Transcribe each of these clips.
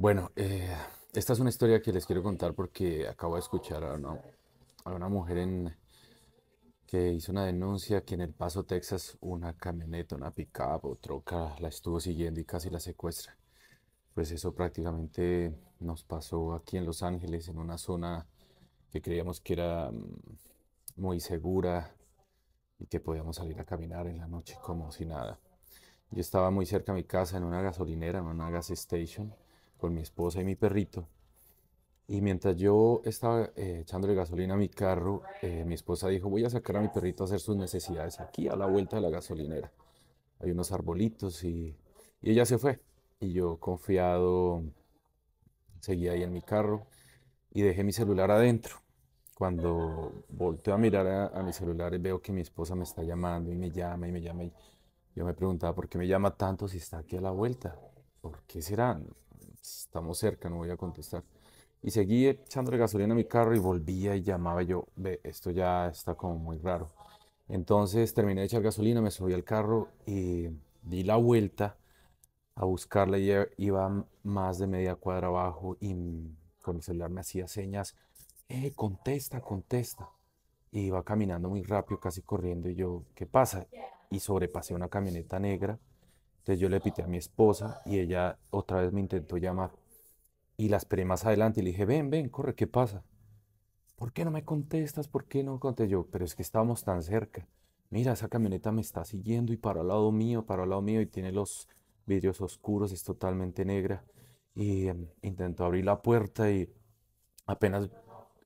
Bueno, eh, esta es una historia que les quiero contar porque acabo de escuchar a una, a una mujer en, que hizo una denuncia que en El Paso, Texas, una camioneta, una pickup o troca la estuvo siguiendo y casi la secuestra. Pues eso prácticamente nos pasó aquí en Los Ángeles, en una zona que creíamos que era mm, muy segura y que podíamos salir a caminar en la noche como si nada. Yo estaba muy cerca de mi casa, en una gasolinera, en una gas station con mi esposa y mi perrito. Y mientras yo estaba eh, echándole gasolina a mi carro, eh, mi esposa dijo, voy a sacar a mi perrito a hacer sus necesidades aquí a la vuelta de la gasolinera. Hay unos arbolitos y, ella se fue. Y yo confiado seguí ahí en mi carro y dejé mi celular adentro. Cuando volteo a mirar a, mi celular veo que mi esposa me está llamando y me llama y me llama. Y yo me preguntaba, ¿por qué me llama tanto si está aquí a la vuelta? ¿Por qué será? estamos cerca, no voy a contestar. Y seguí echándole gasolina a mi carro y volvía y llamaba yo, ve, esto ya está como muy raro. Entonces terminé de echar gasolina, me subí al carro y di la vuelta a buscarla y iba más de media cuadra abajo y con mi celular me hacía señas, eh, contesta, contesta. Y iba caminando muy rápido, casi corriendo y yo, ¿qué pasa? Y sobrepasé una camioneta negra. Entonces yo le pité a mi esposa y ella otra vez me intentó llamar y la esperé más adelante y le dije, ven, ven, corre, ¿qué pasa? ¿Por qué no me contestas? ¿Por qué no contestas? Yo, pero es que estábamos tan cerca. Mira, esa camioneta me está siguiendo y para al lado mío, para al lado mío y tiene los vidrios oscuros, es totalmente negra. Y em, intentó abrir la puerta y apenas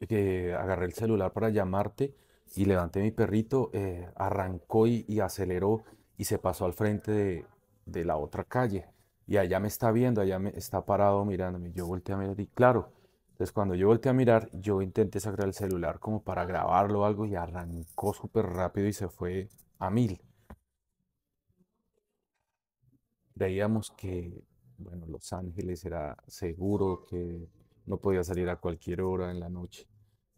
eh, agarré el celular para llamarte y levanté mi perrito, eh, arrancó y, aceleró y se pasó al frente de la otra calle y allá me está viendo, allá me está parado mirándome. Yo volteé a mirar y claro, entonces cuando yo volteé a mirar, yo intenté sacar el celular como para grabarlo o algo y arrancó súper rápido y se fue a mil. Veíamos que, bueno, Los Ángeles era seguro, que no podía salir a cualquier hora en la noche,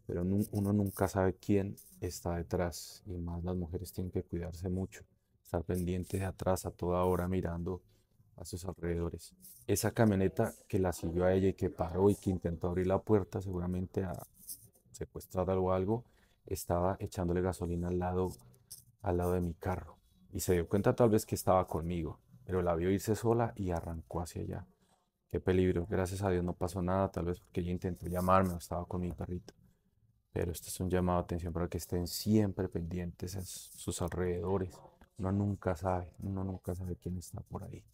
pero uno nunca sabe quién está detrás y más las mujeres tienen que cuidarse mucho, estar pendientes de atrás a toda hora mirando a sus alrededores. Esa camioneta que la siguió a ella y que paró y que intentó abrir la puerta seguramente a secuestrar algo algo, estaba echándole gasolina al lado, al lado de mi carro. Y se dio cuenta tal vez que estaba conmigo, pero la vio irse sola y arrancó hacia allá. Qué peligro, gracias a Dios no pasó nada, tal vez porque ella intentó llamarme o estaba con mi carrito. Pero esto es un llamado a atención para que estén siempre pendientes a sus alrededores. Uno nunca sabe, uno nunca sabe quién está por ahí.